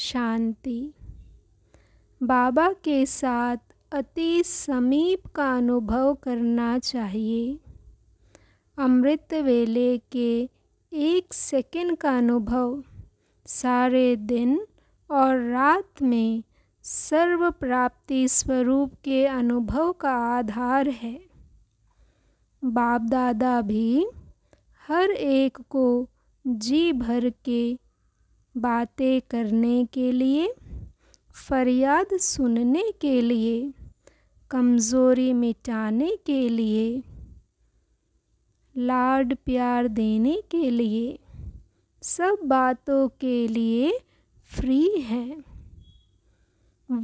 शांति बाबा के साथ अति समीप का अनुभव करना चाहिए अमृत वेले के एक सेकंड का अनुभव सारे दिन और रात में सर्व प्राप्ति स्वरूप के अनुभव का आधार है बाप दादा भी हर एक को जी भर के बातें करने के लिए फरियाद सुनने के लिए कमज़ोरी मिटाने के लिए लाड प्यार देने के लिए सब बातों के लिए फ्री है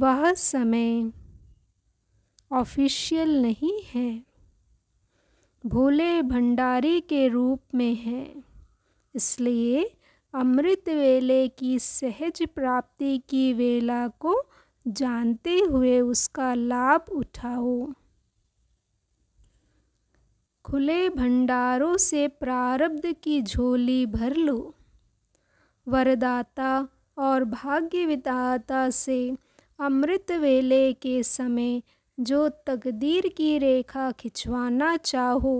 वह समय ऑफिशियल नहीं है भोले भंडारी के रूप में है इसलिए अमृत वेले की सहज प्राप्ति की वेला को जानते हुए उसका लाभ उठाओ खुले भंडारों से प्रारब्ध की झोली भर लो वरदाता और भाग्य विदाता से अमृत वेले के समय जो तकदीर की रेखा खिंचवाना चाहो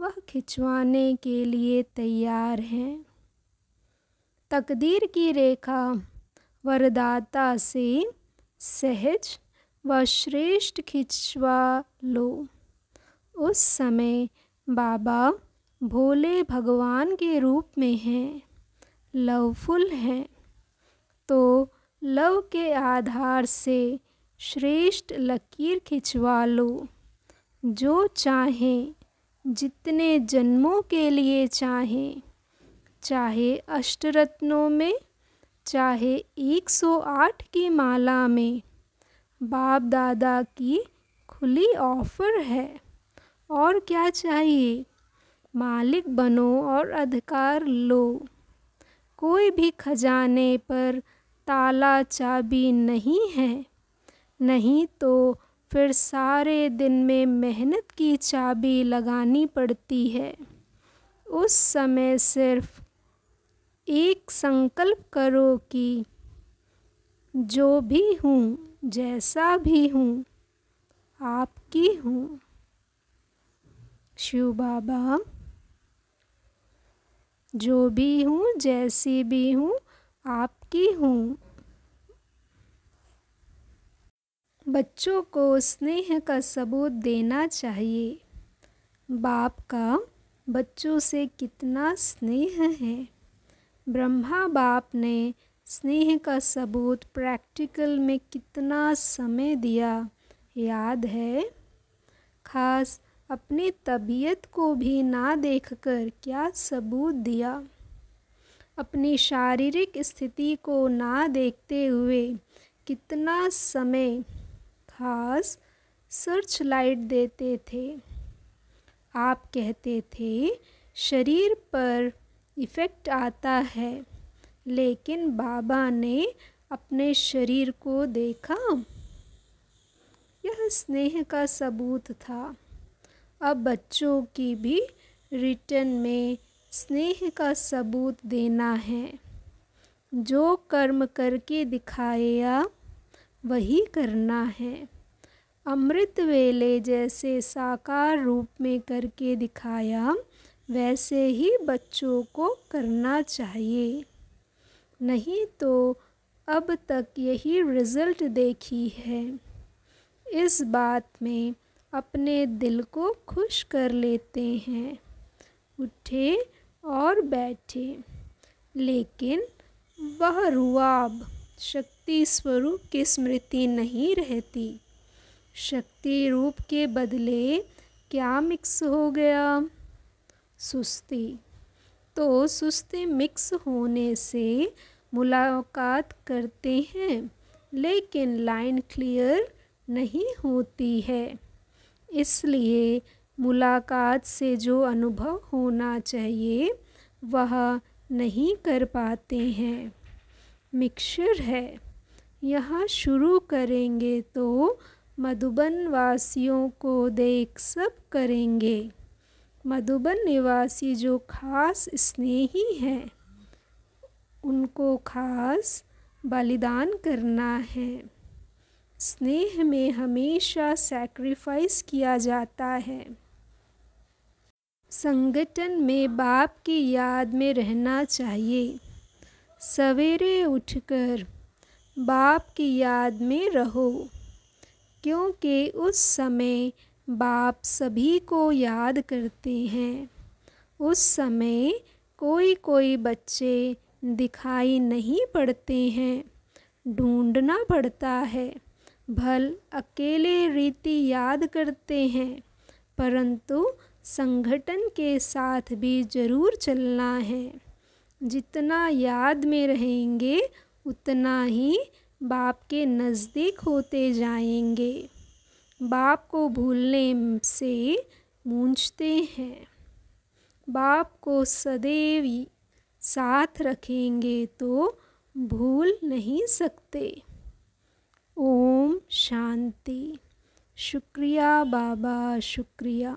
वह खिंचवाने के लिए तैयार हैं तकदीर की रेखा वरदाता से सहज व श्रेष्ठ खिंचवा लो उस समय बाबा भोले भगवान के रूप में हैं लवफुल हैं तो लव के आधार से श्रेष्ठ लकीर खिंचवा लो जो चाहें जितने जन्मों के लिए चाहें चाहे अष्टरत्नों में चाहे 108 की माला में बाप दादा की खुली ऑफर है और क्या चाहिए मालिक बनो और अधिकार लो कोई भी खजाने पर ताला चाबी नहीं है नहीं तो फिर सारे दिन में मेहनत की चाबी लगानी पड़ती है उस समय सिर्फ़ एक संकल्प करो कि जो भी हूँ जैसा भी हूँ आपकी हूँ शिव बाबा जो भी हूँ जैसी भी हूँ आपकी हूँ बच्चों को स्नेह का सबूत देना चाहिए बाप का बच्चों से कितना स्नेह है ब्रह्मा बाप ने स्नेह का सबूत प्रैक्टिकल में कितना समय दिया याद है खास अपनी तबीयत को भी ना देखकर क्या सबूत दिया अपनी शारीरिक स्थिति को ना देखते हुए कितना समय खास सर्च लाइट देते थे आप कहते थे शरीर पर इफ़ेक्ट आता है लेकिन बाबा ने अपने शरीर को देखा यह स्नेह का सबूत था अब बच्चों की भी रिटर्न में स्नेह का सबूत देना है जो कर्म करके दिखाया वही करना है अमृत वेले जैसे साकार रूप में करके दिखाया वैसे ही बच्चों को करना चाहिए नहीं तो अब तक यही रिज़ल्ट देखी है इस बात में अपने दिल को खुश कर लेते हैं उठे और बैठे लेकिन वह रुआब शक्ति स्वरूप की स्मृति नहीं रहती शक्ति रूप के बदले क्या मिक्स हो गया सुस्ती तो सुस्ती मिक्स होने से मुलाकात करते हैं लेकिन लाइन क्लियर नहीं होती है इसलिए मुलाकात से जो अनुभव होना चाहिए वह नहीं कर पाते हैं मिक्सर है यहाँ शुरू करेंगे तो मधुबन वासियों को देख सब करेंगे मधुबन निवासी जो खास स्नेही हैं उनको खास बलिदान करना है स्नेह में हमेशा सैक्रिफाइस किया जाता है संगठन में बाप की याद में रहना चाहिए सवेरे उठकर बाप की याद में रहो क्योंकि उस समय बाप सभी को याद करते हैं उस समय कोई कोई बच्चे दिखाई नहीं पड़ते हैं ढूंढना पड़ता है भल अकेले रीति याद करते हैं परंतु संगठन के साथ भी ज़रूर चलना है जितना याद में रहेंगे उतना ही बाप के नज़दीक होते जाएंगे बाप को भूलने से मूंझते हैं बाप को सदैव साथ रखेंगे तो भूल नहीं सकते ओम शांति शुक्रिया बाबा शुक्रिया